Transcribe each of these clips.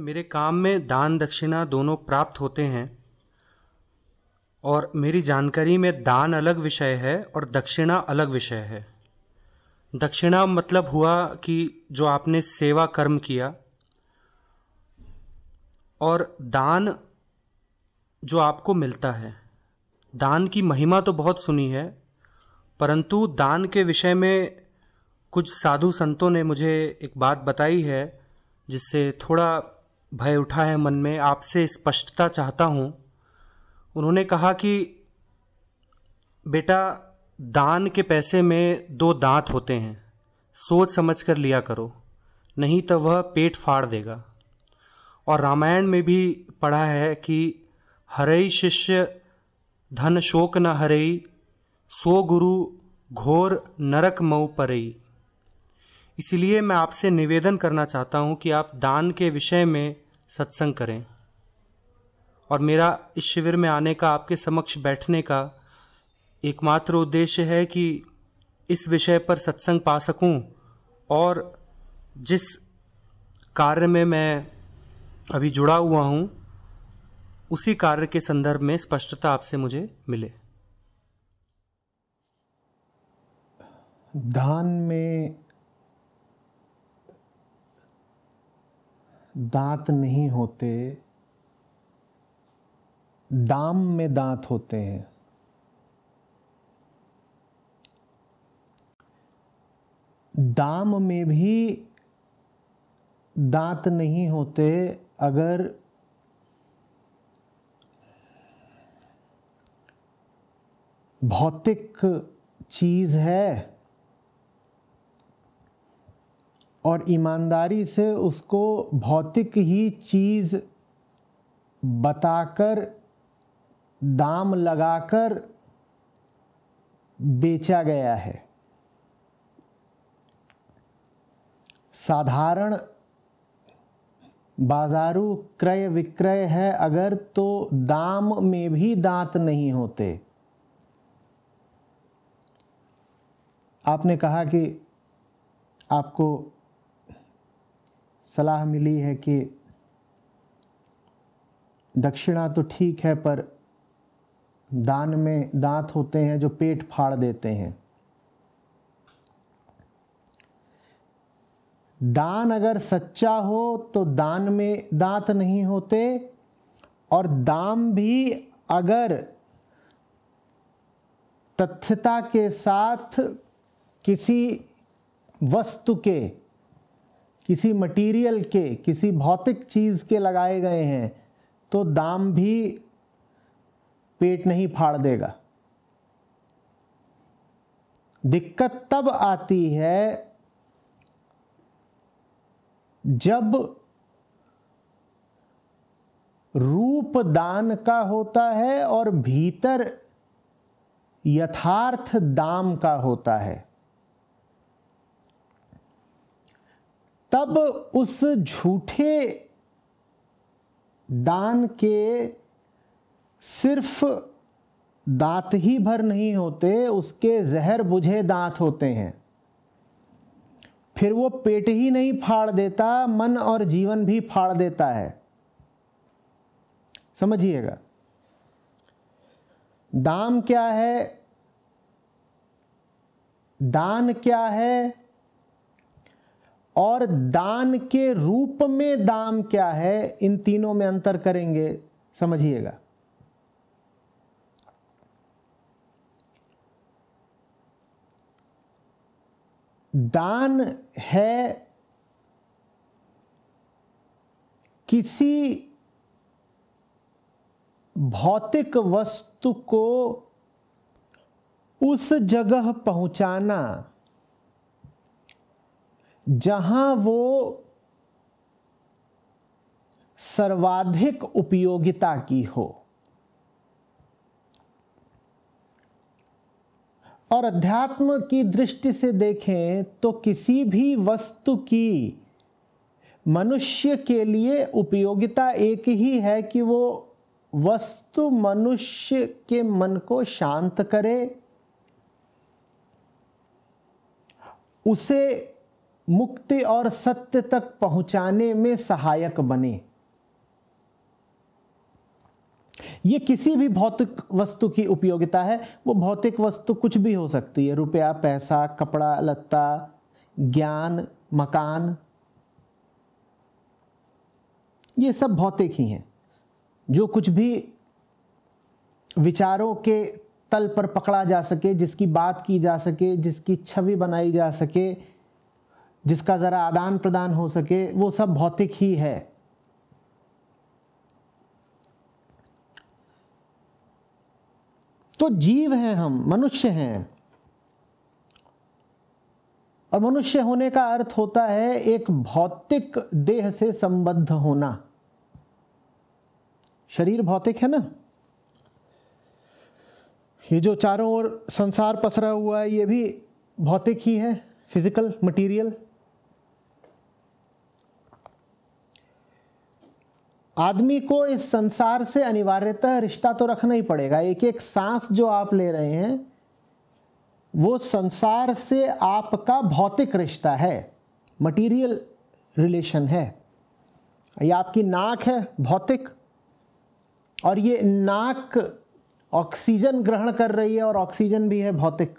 मेरे काम में दान दक्षिणा दोनों प्राप्त होते हैं और मेरी जानकारी में दान अलग विषय है और दक्षिणा अलग विषय है दक्षिणा मतलब हुआ कि जो आपने सेवा कर्म किया और दान जो आपको मिलता है दान की महिमा तो बहुत सुनी है परंतु दान के विषय में कुछ साधु संतों ने मुझे एक बात बताई है जिससे थोड़ा भय उठा है मन में आपसे स्पष्टता चाहता हूँ उन्होंने कहा कि बेटा दान के पैसे में दो दांत होते हैं सोच समझ कर लिया करो नहीं तो वह पेट फाड़ देगा और रामायण में भी पढ़ा है कि हरई शिष्य धन शोक न हरई सो गुरु घोर नरक मऊ परई इसलिए मैं आपसे निवेदन करना चाहता हूँ कि आप दान के विषय में सत्संग करें और मेरा इस शिविर में आने का आपके समक्ष बैठने का एकमात्र उद्देश्य है कि इस विषय पर सत्संग पा सकूं और जिस कार्य में मैं अभी जुड़ा हुआ हूं उसी कार्य के संदर्भ में स्पष्टता आपसे मुझे मिले दान में दांत नहीं होते दाम में दांत होते हैं दाम में भी दांत नहीं होते अगर भौतिक चीज़ है और ईमानदारी से उसको भौतिक ही चीज़ बताकर दाम लगाकर बेचा गया है साधारण बाजारू क्रय विक्रय है अगर तो दाम में भी दांत नहीं होते आपने कहा कि आपको सलाह मिली है कि दक्षिणा तो ठीक है पर दान में दांत होते हैं जो पेट फाड़ देते हैं दान अगर सच्चा हो तो दान में दांत नहीं होते और दाम भी अगर तथ्यता के साथ किसी वस्तु के किसी मटेरियल के किसी भौतिक चीज़ के लगाए गए हैं तो दाम भी पेट नहीं फाड़ देगा दिक्कत तब आती है जब रूप दान का होता है और भीतर यथार्थ दाम का होता है तब उस झूठे दान के सिर्फ दांत ही भर नहीं होते उसके जहर बुझे दांत होते हैं फिर वो पेट ही नहीं फाड़ देता मन और जीवन भी फाड़ देता है समझिएगा दाम क्या है दान क्या है और दान के रूप में दाम क्या है इन तीनों में अंतर करेंगे समझिएगा दान है किसी भौतिक वस्तु को उस जगह पहुंचाना जहां वो सर्वाधिक उपयोगिता की हो और अध्यात्म की दृष्टि से देखें तो किसी भी वस्तु की मनुष्य के लिए उपयोगिता एक ही है कि वो वस्तु मनुष्य के मन को शांत करे उसे मुक्ति और सत्य तक पहुंचाने में सहायक बने ये किसी भी भौतिक वस्तु की उपयोगिता है वो भौतिक वस्तु कुछ भी हो सकती है रुपया पैसा कपड़ा लत्ता ज्ञान मकान ये सब भौतिक ही हैं जो कुछ भी विचारों के तल पर पकड़ा जा सके जिसकी बात की जा सके जिसकी छवि बनाई जा सके जिसका ज़रा आदान प्रदान हो सके वो सब भौतिक ही है तो जीव हैं हम मनुष्य हैं और मनुष्य होने का अर्थ होता है एक भौतिक देह से संबद्ध होना शरीर भौतिक है ना ये जो चारों ओर संसार पसरा हुआ है ये भी भौतिक ही है फिजिकल मटेरियल आदमी को इस संसार से अनिवार्यतः रिश्ता तो रखना ही पड़ेगा एक एक सांस जो आप ले रहे हैं वो संसार से आपका भौतिक रिश्ता है मटीरियल रिलेशन है ये आपकी नाक है भौतिक और ये नाक ऑक्सीजन ग्रहण कर रही है और ऑक्सीजन भी है भौतिक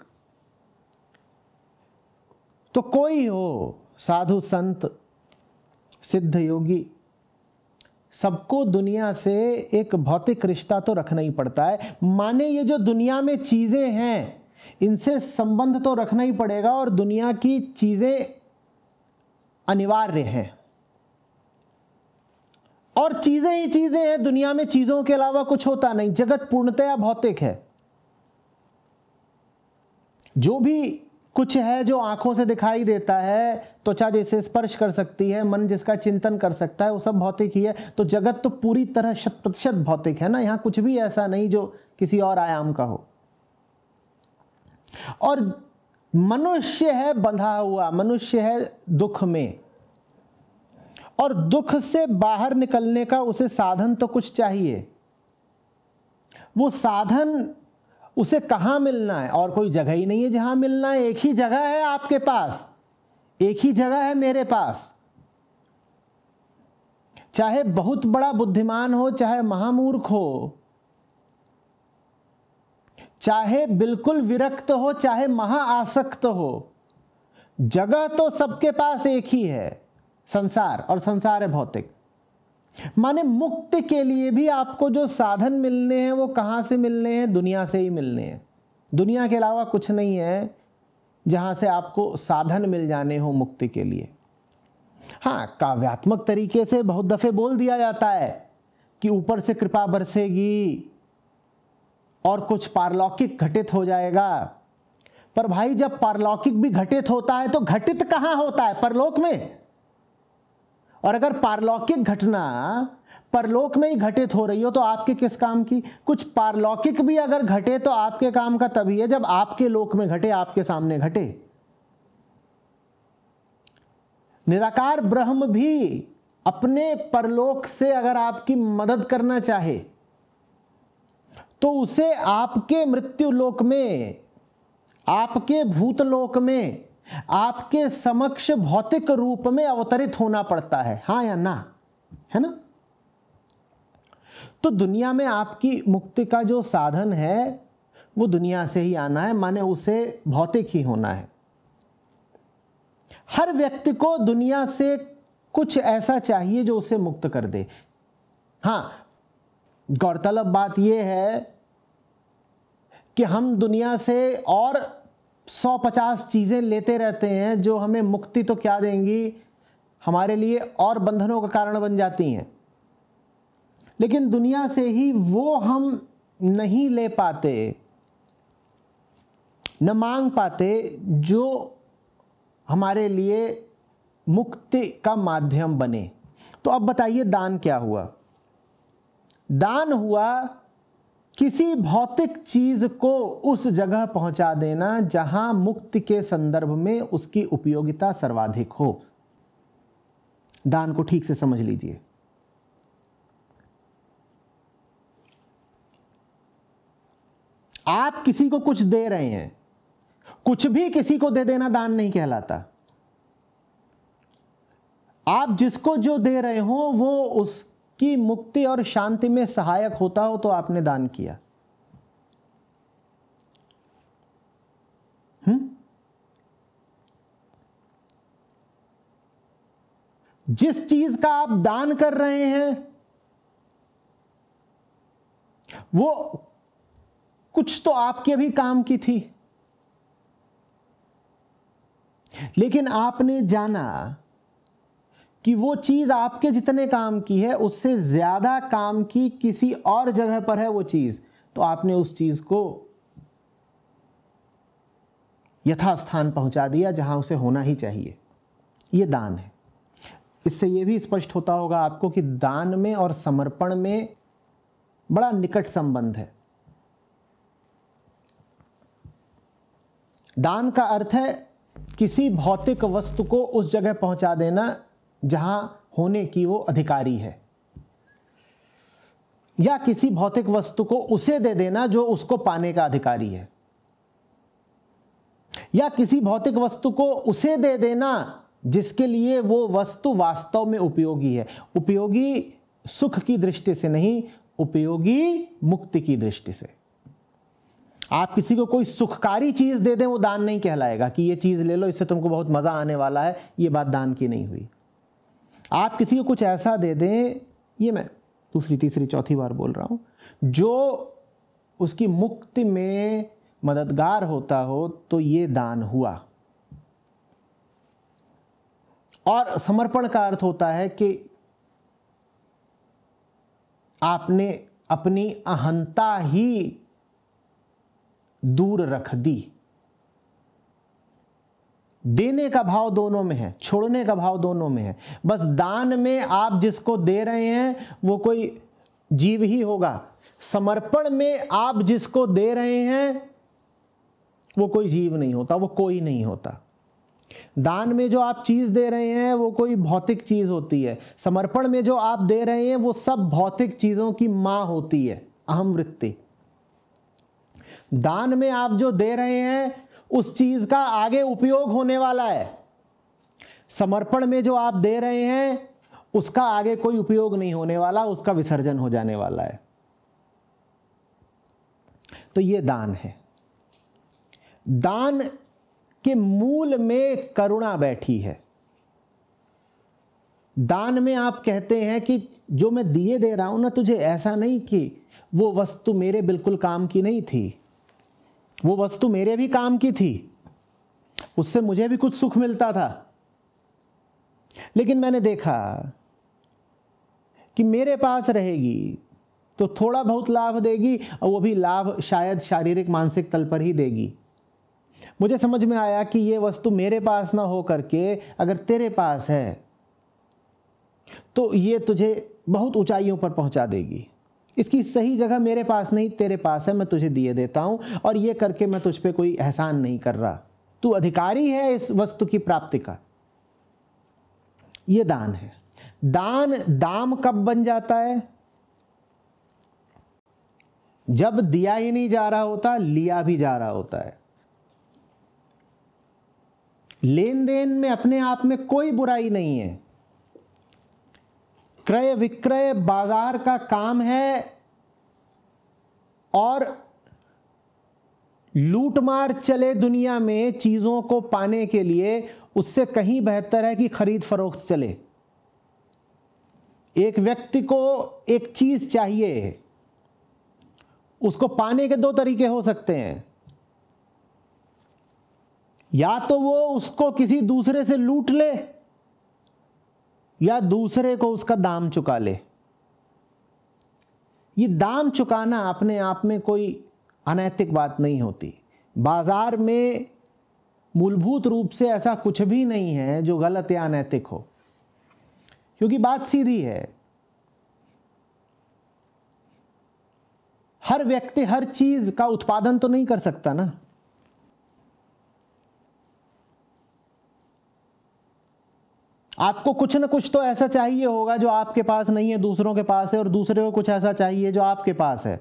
तो कोई हो साधु संत सिद्ध योगी सबको दुनिया से एक भौतिक रिश्ता तो रखना ही पड़ता है माने ये जो दुनिया में चीज़ें हैं इनसे संबंध तो रखना ही पड़ेगा और दुनिया की चीज़ें अनिवार्य हैं और चीज़ें ही चीज़ें हैं दुनिया में चीज़ों के अलावा कुछ होता नहीं जगत पूर्णतया भौतिक है जो भी कुछ है जो आंखों से दिखाई देता है त्वचा तो जैसे स्पर्श कर सकती है मन जिसका चिंतन कर सकता है वो सब भौतिक ही है तो जगत तो पूरी तरह शत प्रतिशत भौतिक है ना यहाँ कुछ भी ऐसा नहीं जो किसी और आयाम का हो और मनुष्य है बंधा हुआ मनुष्य है दुख में और दुख से बाहर निकलने का उसे साधन तो कुछ चाहिए वो साधन उसे कहाँ मिलना है और कोई जगह ही नहीं है जहां मिलना है एक ही जगह है आपके पास एक ही जगह है मेरे पास चाहे बहुत बड़ा बुद्धिमान हो चाहे महामूर्ख हो चाहे बिल्कुल विरक्त हो चाहे महाआसक्त हो जगह तो सबके पास एक ही है संसार और संसार है भौतिक माने मुक्ति के लिए भी आपको जो साधन मिलने हैं वो कहाँ से मिलने हैं दुनिया से ही मिलने हैं दुनिया के अलावा कुछ नहीं है जहाँ से आपको साधन मिल जाने हो मुक्ति के लिए हाँ काव्यात्मक तरीके से बहुत दफ़े बोल दिया जाता है कि ऊपर से कृपा बरसेगी और कुछ पारलौकिक घटित हो जाएगा पर भाई जब पारलौकिक भी घटित होता है तो घटित कहाँ होता है परलोक में और अगर पारलौकिक घटना परलोक में ही घटित हो रही हो तो आपके किस काम की कुछ पारलौकिक भी अगर घटे तो आपके काम का तभी है जब आपके लोक में घटे आपके सामने घटे निराकार ब्रह्म भी अपने परलोक से अगर आपकी मदद करना चाहे तो उसे आपके मृत्यु लोक में आपके भूतलोक में आपके समक्ष भौतिक रूप में अवतरित होना पड़ता है हाँ या ना है ना तो दुनिया में आपकी मुक्ति का जो साधन है वो दुनिया से ही आना है माने उसे भौतिक ही होना है हर व्यक्ति को दुनिया से कुछ ऐसा चाहिए जो उसे मुक्त कर दे हां गौरतलब बात यह है कि हम दुनिया से और सौ पचास चीज़ें लेते रहते हैं जो हमें मुक्ति तो क्या देंगी हमारे लिए और बंधनों का कारण बन जाती हैं लेकिन दुनिया से ही वो हम नहीं ले पाते न मांग पाते जो हमारे लिए मुक्ति का माध्यम बने तो अब बताइए दान क्या हुआ दान हुआ किसी भौतिक चीज को उस जगह पहुंचा देना जहां मुक्ति के संदर्भ में उसकी उपयोगिता सर्वाधिक हो दान को ठीक से समझ लीजिए आप किसी को कुछ दे रहे हैं कुछ भी किसी को दे देना दान नहीं कहलाता आप जिसको जो दे रहे हो वो उस की मुक्ति और शांति में सहायक होता हो तो आपने दान किया हुँ? जिस चीज का आप दान कर रहे हैं वो कुछ तो आपके भी काम की थी लेकिन आपने जाना कि वो चीज़ आपके जितने काम की है उससे ज़्यादा काम की किसी और जगह पर है वो चीज़ तो आपने उस चीज़ को यथास्थान पहुंचा दिया जहां उसे होना ही चाहिए ये दान है इससे ये भी स्पष्ट होता होगा आपको कि दान में और समर्पण में बड़ा निकट संबंध है दान का अर्थ है किसी भौतिक वस्तु को उस जगह पहुंचा देना जहां होने की वो अधिकारी है या किसी भौतिक वस्तु को उसे दे देना जो उसको पाने का अधिकारी है या किसी भौतिक वस्तु को उसे दे देना जिसके लिए वो वस्तु वास्तव में उपयोगी है उपयोगी सुख की दृष्टि से नहीं उपयोगी मुक्ति की दृष्टि से आप किसी को कोई सुखकारी चीज दे दें वो दान नहीं कहलाएगा कि ये चीज ले लो इससे तुमको बहुत मजा आने वाला है ये बात दान की नहीं हुई आप किसी को कुछ ऐसा दे दें ये मैं दूसरी तीसरी चौथी बार बोल रहा हूँ जो उसकी मुक्ति में मददगार होता हो तो ये दान हुआ और समर्पण का अर्थ होता है कि आपने अपनी अहंता ही दूर रख दी देने का भाव दोनों में है छोड़ने का भाव दोनों में है बस दान में आप जिसको दे रहे हैं वो कोई जीव ही होगा समर्पण में आप जिसको दे रहे हैं वो कोई जीव नहीं होता वो कोई नहीं होता दान में जो आप चीज दे रहे हैं वो कोई भौतिक चीज होती है समर्पण में जो आप दे रहे हैं वो सब भौतिक चीजों की मां होती है अहम वृत्ति दान में आप जो दे रहे हैं उस चीज का आगे उपयोग होने वाला है समर्पण में जो आप दे रहे हैं उसका आगे कोई उपयोग नहीं होने वाला उसका विसर्जन हो जाने वाला है तो ये दान है दान के मूल में करुणा बैठी है दान में आप कहते हैं कि जो मैं दिए दे रहा हूं ना तुझे ऐसा नहीं कि वो वस्तु मेरे बिल्कुल काम की नहीं थी वो वस्तु तो मेरे भी काम की थी उससे मुझे भी कुछ सुख मिलता था लेकिन मैंने देखा कि मेरे पास रहेगी तो थोड़ा बहुत लाभ देगी और वो भी लाभ शायद शारीरिक मानसिक तल पर ही देगी मुझे समझ में आया कि ये वस्तु मेरे पास ना हो करके अगर तेरे पास है तो ये तुझे बहुत ऊंचाइयों पर पहुंचा देगी इसकी सही जगह मेरे पास नहीं तेरे पास है मैं तुझे दिए देता हूँ और ये करके मैं तुझ पर कोई एहसान नहीं कर रहा तू अधिकारी है इस वस्तु की प्राप्ति का ये दान है दान दाम कब बन जाता है जब दिया ही नहीं जा रहा होता लिया भी जा रहा होता है लेन देन में अपने आप में कोई बुराई नहीं है क्रय विक्रय बाजार का काम है और लूटमार चले दुनिया में चीज़ों को पाने के लिए उससे कहीं बेहतर है कि खरीद फरोख्त चले एक व्यक्ति को एक चीज़ चाहिए उसको पाने के दो तरीके हो सकते हैं या तो वो उसको किसी दूसरे से लूट ले या दूसरे को उसका दाम चुका ले ये दाम चुकाना अपने आप में कोई अनैतिक बात नहीं होती बाज़ार में मूलभूत रूप से ऐसा कुछ भी नहीं है जो गलत या अनैतिक हो क्योंकि बात सीधी है हर व्यक्ति हर चीज़ का उत्पादन तो नहीं कर सकता ना आपको कुछ ना कुछ तो ऐसा चाहिए होगा जो आपके पास नहीं है दूसरों के पास है और दूसरे को कुछ ऐसा चाहिए जो आपके पास है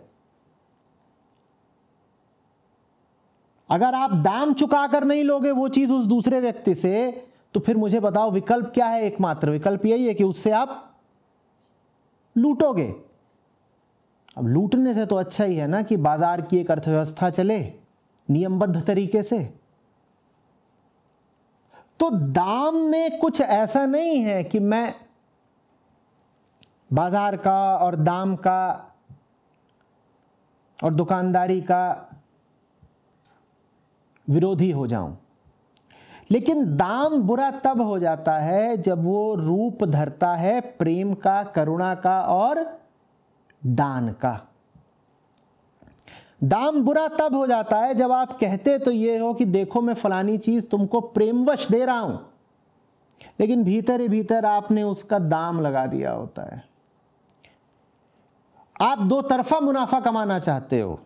अगर आप दाम चुका कर नहीं लोगे वो चीज उस दूसरे व्यक्ति से तो फिर मुझे बताओ विकल्प क्या है एकमात्र विकल्प यही है कि उससे आप लूटोगे अब लूटने से तो अच्छा ही है ना कि बाजार की एक अर्थव्यवस्था चले नियमबद्ध तरीके से तो दाम में कुछ ऐसा नहीं है कि मैं बाजार का और दाम का और दुकानदारी का विरोधी हो जाऊं लेकिन दाम बुरा तब हो जाता है जब वो रूप धरता है प्रेम का करुणा का और दान का दाम बुरा तब हो जाता है जब आप कहते तो ये हो कि देखो मैं फलानी चीज तुमको प्रेमवश दे रहा हूं लेकिन भीतर ही भीतर आपने उसका दाम लगा दिया होता है आप दो तरफा मुनाफा कमाना चाहते हो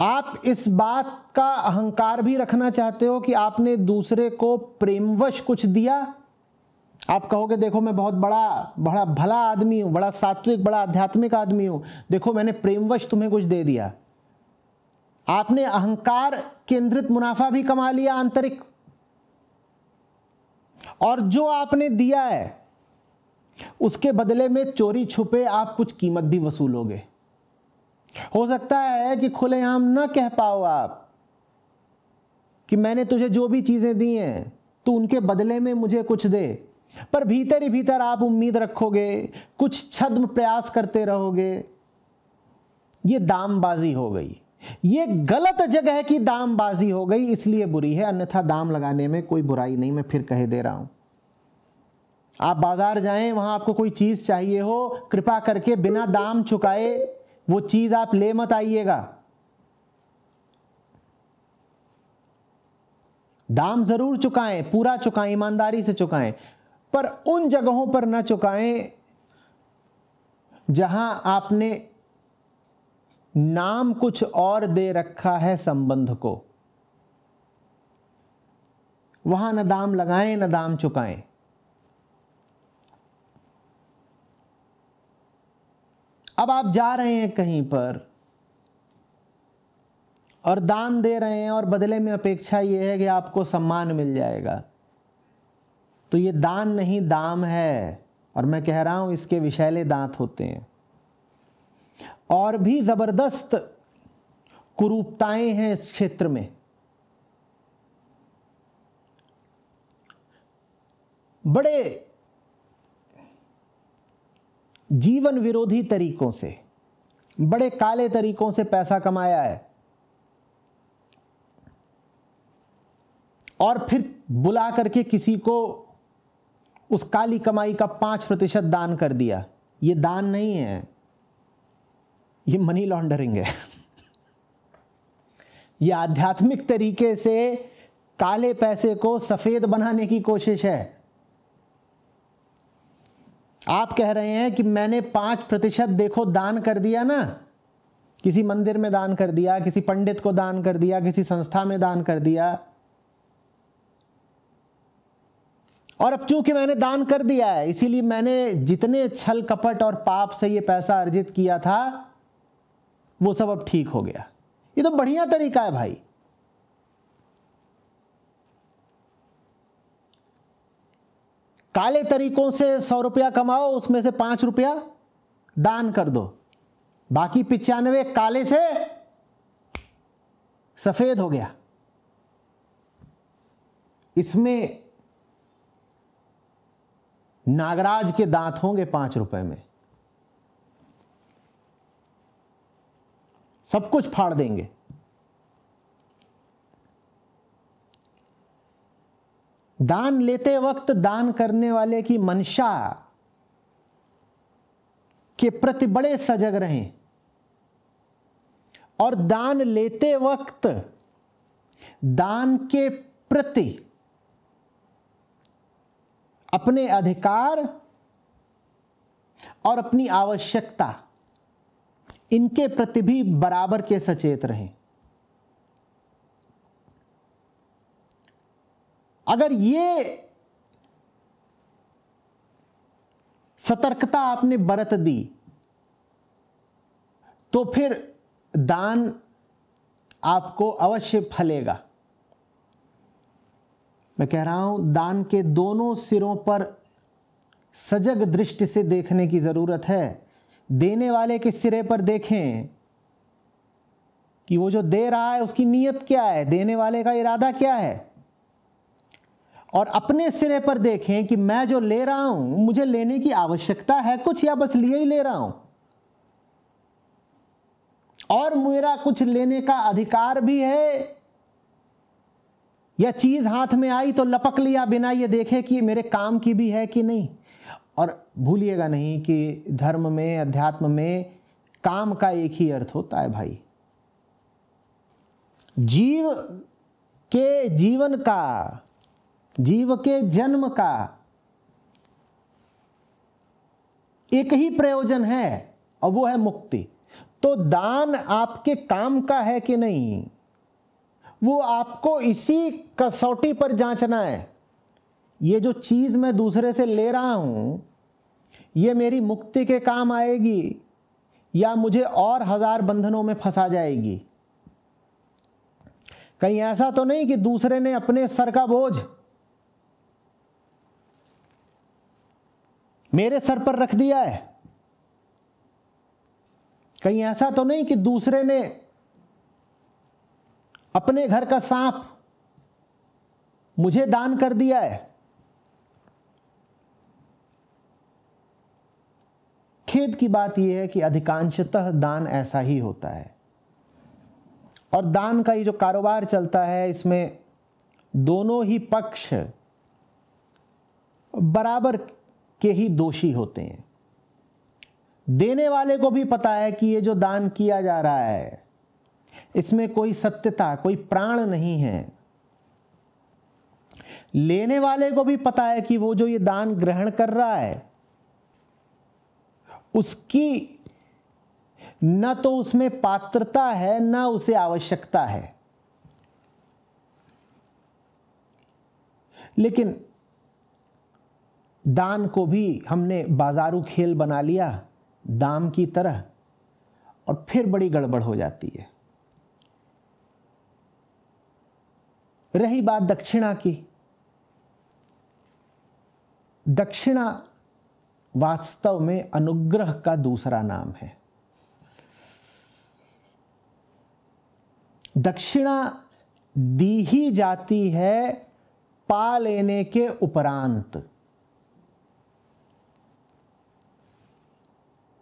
आप इस बात का अहंकार भी रखना चाहते हो कि आपने दूसरे को प्रेमवश कुछ दिया आप कहोगे देखो मैं बहुत बड़ा बड़ा भला आदमी हूं बड़ा सात्विक बड़ा आध्यात्मिक आदमी हूं देखो मैंने प्रेमवश तुम्हें कुछ दे दिया आपने अहंकार केंद्रित मुनाफा भी कमा लिया आंतरिक और जो आपने दिया है उसके बदले में चोरी छुपे आप कुछ कीमत भी वसूलोगे हो सकता है कि खुलेआम ना कह पाओ आप कि मैंने तुझे जो भी चीज़ें दी हैं तो उनके बदले में मुझे कुछ दे पर भीतर ही भीतर आप उम्मीद रखोगे कुछ छद्म प्रयास करते रहोगे ये दामबाजी हो गई ये गलत जगह की दामबाजी हो गई इसलिए बुरी है अन्यथा दाम लगाने में कोई बुराई नहीं मैं फिर कह दे रहा हूं आप बाजार जाएं वहां आपको कोई चीज चाहिए हो कृपा करके बिना दाम चुकाए वो चीज आप ले मत आइएगा दाम जरूर चुकाएं पूरा चुकाएं ईमानदारी से चुकाएं पर उन जगहों पर ना चुकाएं जहां आपने नाम कुछ और दे रखा है संबंध को वहां न दाम लगाएं न दाम चुकाएं अब आप जा रहे हैं कहीं पर और दान दे रहे हैं और बदले में अपेक्षा यह है कि आपको सम्मान मिल जाएगा तो ये दान नहीं दाम है और मैं कह रहा हूं इसके विषैले दांत होते हैं और भी ज़बरदस्त कुरूपताएं हैं इस क्षेत्र में बड़े जीवन विरोधी तरीकों से बड़े काले तरीकों से पैसा कमाया है और फिर बुला करके किसी को उस काली कमाई का पांच प्रतिशत दान कर दिया ये दान नहीं है ये मनी लॉन्डरिंग है ये आध्यात्मिक तरीके से काले पैसे को सफेद बनाने की कोशिश है आप कह रहे हैं कि मैंने पांच प्रतिशत देखो दान कर दिया ना किसी मंदिर में दान कर दिया किसी पंडित को दान कर दिया किसी संस्था में दान कर दिया और अब चूंकि मैंने दान कर दिया है इसीलिए मैंने जितने छल कपट और पाप से ये पैसा अर्जित किया था वो सब अब ठीक हो गया ये तो बढ़िया तरीका है भाई काले तरीकों से सौ रुपया कमाओ उसमें से पांच रुपया दान कर दो बाकी पिचानवे काले से सफेद हो गया इसमें नागराज के दांत होंगे पांच रुपए में सब कुछ फाड़ देंगे दान लेते वक्त दान करने वाले की मंशा के प्रति बड़े सजग रहें और दान लेते वक्त दान के प्रति अपने अधिकार और अपनी आवश्यकता इनके प्रति भी बराबर के सचेत रहें अगर ये सतर्कता आपने बरत दी तो फिर दान आपको अवश्य फलेगा मैं कह रहा हूं दान के दोनों सिरों पर सजग दृष्टि से देखने की ज़रूरत है देने वाले के सिरे पर देखें कि वो जो दे रहा है उसकी नीयत क्या है देने वाले का इरादा क्या है और अपने सिरे पर देखें कि मैं जो ले रहा हूं मुझे लेने की आवश्यकता है कुछ या बस लिए ही ले रहा हूं और मेरा कुछ लेने का अधिकार भी है या चीज हाथ में आई तो लपक लिया बिना ये देखे कि मेरे काम की भी है कि नहीं भूलिएगा नहीं कि धर्म में अध्यात्म में काम का एक ही अर्थ होता है भाई जीव के जीवन का जीव के जन्म का एक ही प्रयोजन है और वो है मुक्ति तो दान आपके काम का है कि नहीं वो आपको इसी कसौटी पर जांचना है ये जो चीज मैं दूसरे से ले रहा हूं ये मेरी मुक्ति के काम आएगी या मुझे और हजार बंधनों में फंसा जाएगी कहीं ऐसा तो नहीं कि दूसरे ने अपने सर का बोझ मेरे सर पर रख दिया है कहीं ऐसा तो नहीं कि दूसरे ने अपने घर का सांप मुझे दान कर दिया है खेद की बात यह है कि अधिकांशतः दान ऐसा ही होता है और दान का ये जो कारोबार चलता है इसमें दोनों ही पक्ष बराबर के ही दोषी होते हैं देने वाले को भी पता है कि ये जो दान किया जा रहा है इसमें कोई सत्यता कोई प्राण नहीं है लेने वाले को भी पता है कि वो जो ये दान ग्रहण कर रहा है उसकी न तो उसमें पात्रता है ना उसे आवश्यकता है लेकिन दान को भी हमने बाजारू खेल बना लिया दाम की तरह और फिर बड़ी गड़बड़ हो जाती है रही बात दक्षिणा की दक्षिणा वास्तव में अनुग्रह का दूसरा नाम है दक्षिणा दी ही जाती है पा लेने के उपरांत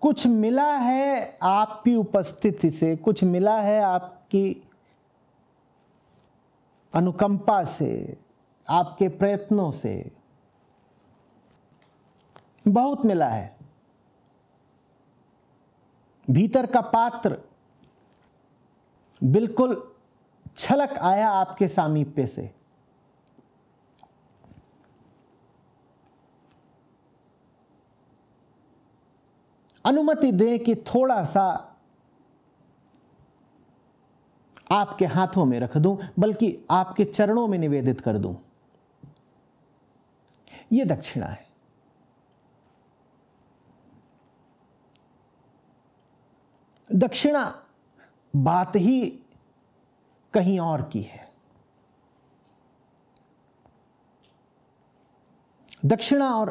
कुछ मिला है आपकी उपस्थिति से कुछ मिला है आपकी अनुकंपा से आपके प्रयत्नों से बहुत मिला है भीतर का पात्र बिल्कुल छलक आया आपके सामीप्य से अनुमति दें कि थोड़ा सा आपके हाथों में रख दूं बल्कि आपके चरणों में निवेदित कर दूं यह दक्षिणा है दक्षिणा बात ही कहीं और की है दक्षिणा और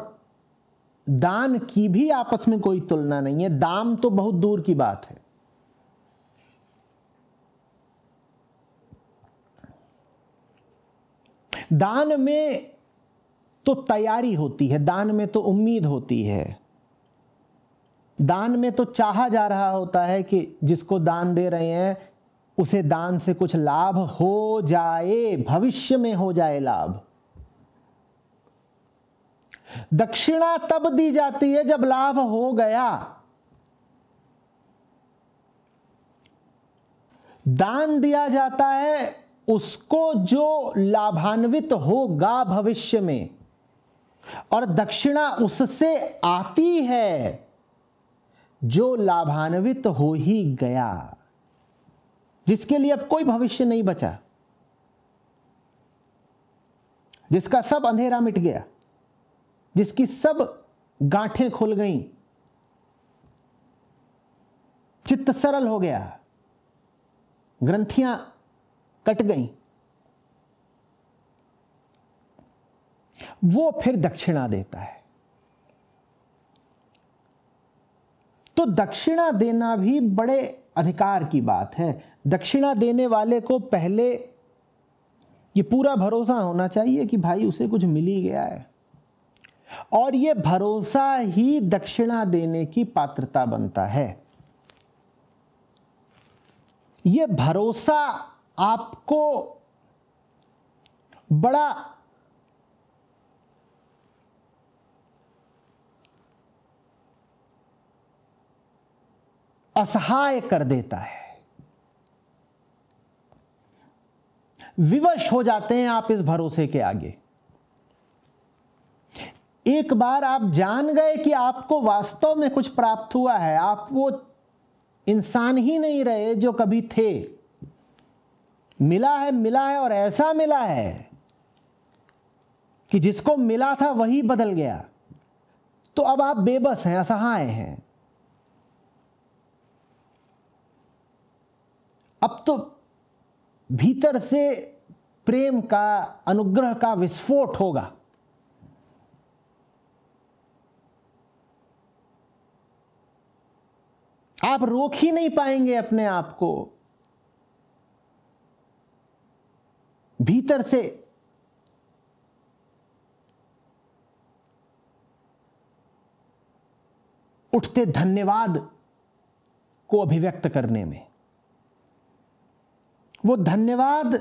दान की भी आपस में कोई तुलना नहीं है दाम तो बहुत दूर की बात है दान में तो तैयारी होती है दान में तो उम्मीद होती है दान में तो चाहा जा रहा होता है कि जिसको दान दे रहे हैं उसे दान से कुछ लाभ हो जाए भविष्य में हो जाए लाभ दक्षिणा तब दी जाती है जब लाभ हो गया दान दिया जाता है उसको जो लाभान्वित होगा भविष्य में और दक्षिणा उससे आती है जो लाभान्वित हो ही गया जिसके लिए अब कोई भविष्य नहीं बचा जिसका सब अंधेरा मिट गया जिसकी सब गांठें खुल गईं चित्त सरल हो गया ग्रंथियां कट गईं वो फिर दक्षिणा देता है तो दक्षिणा देना भी बड़े अधिकार की बात है दक्षिणा देने वाले को पहले ये पूरा भरोसा होना चाहिए कि भाई उसे कुछ मिल ही गया है और ये भरोसा ही दक्षिणा देने की पात्रता बनता है ये भरोसा आपको बड़ा असहाय कर देता है विवश हो जाते हैं आप इस भरोसे के आगे एक बार आप जान गए कि आपको वास्तव में कुछ प्राप्त हुआ है आप वो इंसान ही नहीं रहे जो कभी थे मिला है मिला है और ऐसा मिला है कि जिसको मिला था वही बदल गया तो अब आप बेबस हैं असहाय हैं अब तो भीतर से प्रेम का अनुग्रह का विस्फोट होगा आप रोक ही नहीं पाएंगे अपने आप को भीतर से उठते धन्यवाद को अभिव्यक्त करने में वो धन्यवाद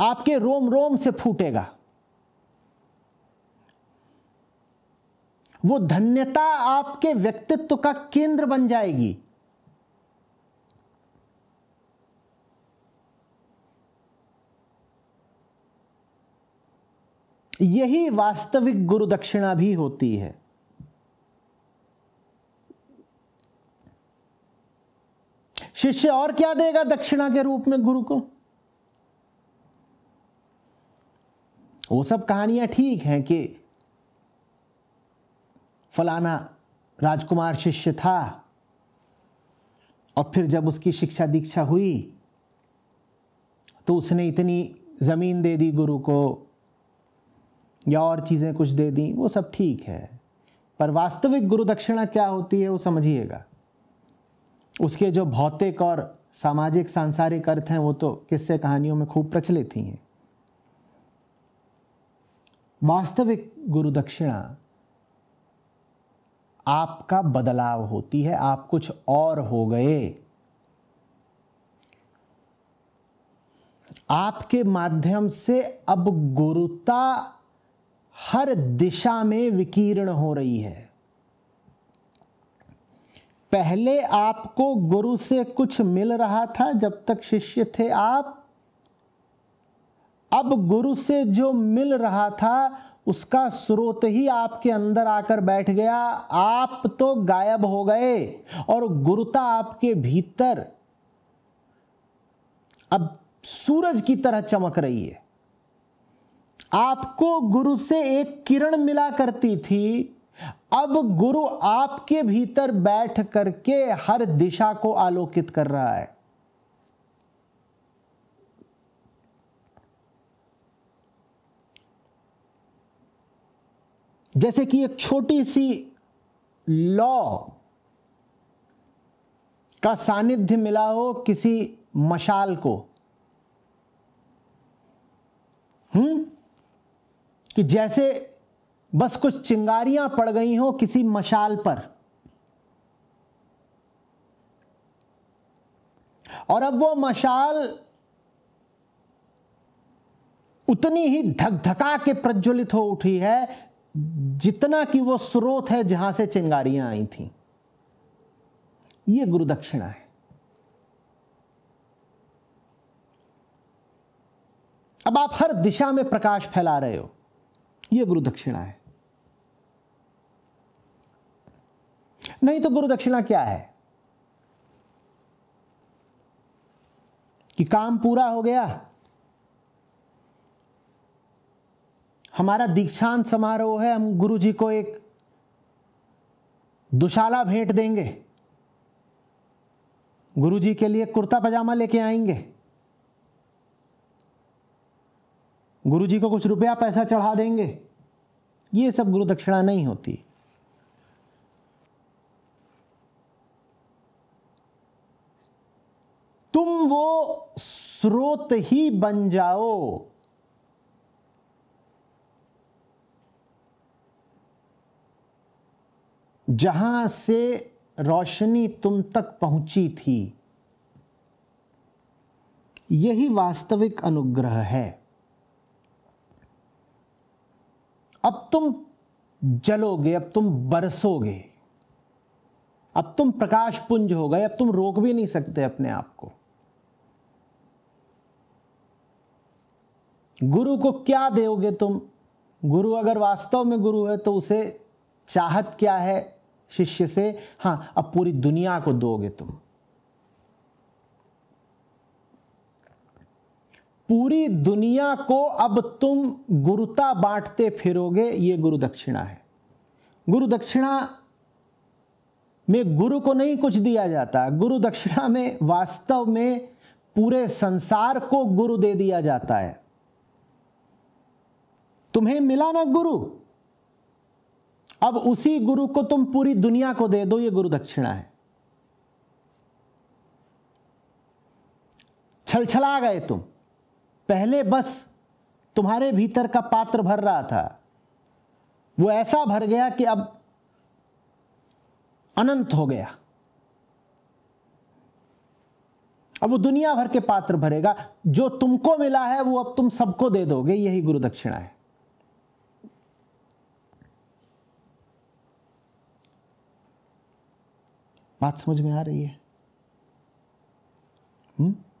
आपके रोम रोम से फूटेगा वो धन्यता आपके व्यक्तित्व का केंद्र बन जाएगी यही वास्तविक गुरु दक्षिणा भी होती है शिष्य और क्या देगा दक्षिणा के रूप में गुरु को वो सब कहानियां ठीक हैं कि फलाना राजकुमार शिष्य था और फिर जब उसकी शिक्षा दीक्षा हुई तो उसने इतनी ज़मीन दे दी गुरु को या और चीज़ें कुछ दे दी वो सब ठीक है पर वास्तविक गुरु दक्षिणा क्या होती है वो समझिएगा उसके जो भौतिक और सामाजिक सांसारिक अर्थ हैं वो तो किस्से कहानियों में खूब प्रचलित ही हैं वास्तविक गुरु दक्षिणा आपका बदलाव होती है आप कुछ और हो गए आपके माध्यम से अब गुरुता हर दिशा में विकीर्ण हो रही है पहले आपको गुरु से कुछ मिल रहा था जब तक शिष्य थे आप अब गुरु से जो मिल रहा था उसका स्रोत ही आपके अंदर आकर बैठ गया आप तो गायब हो गए और गुरुता आपके भीतर अब सूरज की तरह चमक रही है आपको गुरु से एक किरण मिला करती थी अब गुरु आपके भीतर बैठ करके हर दिशा को आलोकित कर रहा है जैसे कि एक छोटी सी लॉ का सानिध्य मिला हो किसी मशाल को हम्म कि जैसे बस कुछ चिंगारियां पड़ गई हो किसी मशाल पर और अब वो मशाल उतनी ही धकधका के प्रज्वलित हो उठी है जितना कि वो स्रोत है जहां से चिंगारियां आई थी ये गुरुदक्षिणा है अब आप हर दिशा में प्रकाश फैला रहे हो यह गुरुदक्षिणा है नहीं तो गुरु दक्षिणा क्या है कि काम पूरा हो गया हमारा दीक्षांत समारोह है हम गुरु जी को एक दुशाला भेंट देंगे गुरु जी के लिए कुर्ता पजामा लेके आएंगे गुरु जी को कुछ रुपया पैसा चढ़ा देंगे ये सब गुरु दक्षिणा नहीं होती तुम वो स्रोत ही बन जाओ जहां से रोशनी तुम तक पहुंची थी यही वास्तविक अनुग्रह है अब तुम जलोगे अब तुम बरसोगे अब तुम प्रकाश पुंज हो गए अब तुम रोक भी नहीं सकते अपने आप को गुरु को क्या दोगे तुम गुरु अगर वास्तव में गुरु है तो उसे चाहत क्या है शिष्य से हाँ अब पूरी दुनिया को दोगे तुम पूरी दुनिया को अब तुम गुरुता बांटते फिरोगे ये गुरु दक्षिणा है गुरु दक्षिणा में गुरु को नहीं कुछ दिया जाता गुरु दक्षिणा में वास्तव में पूरे संसार को गुरु दे दिया जाता है तुम्हें मिला ना गुरु अब उसी गुरु को तुम पूरी दुनिया को दे दो ये गुरु दक्षिणा है छलछला गए तुम पहले बस तुम्हारे भीतर का पात्र भर रहा था वो ऐसा भर गया कि अब अनंत हो गया अब वो दुनिया भर के पात्र भरेगा जो तुमको मिला है वो अब तुम सबको दे दोगे यही गुरु दक्षिणा है बात समझ में आ रही है हुँ? हम्म?